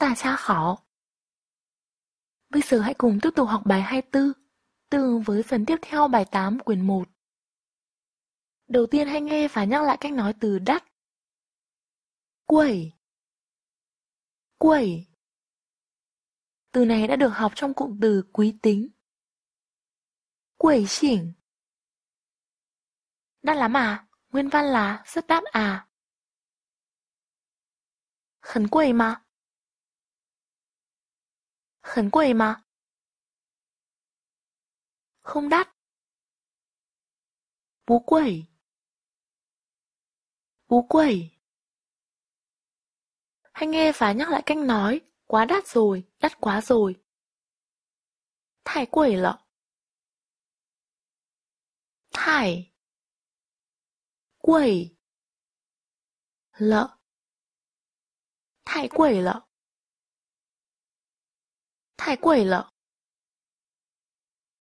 大家好. Bây giờ hãy cùng tiếp tục học bài 24, tương với phần tiếp theo bài 8 quyển 1. Đầu tiên hãy nghe và nhắc lại cách nói từ đắt. Quẩy Quẩy Từ này đã được học trong cụm từ quý tính. Quẩy chỉnh. Đắt lắm à? Nguyên văn là rất đắt à? Khẩn quẩy mà. 很贵吗？không đắt. 不贵.不贵. Anh nghe và nhắc lại cách nói, quá đắt rồi, đắt quá rồi. Thái quỷ lọ. Thái. Quỷ. Lợ. Thái quỷ lợ. 太贵了。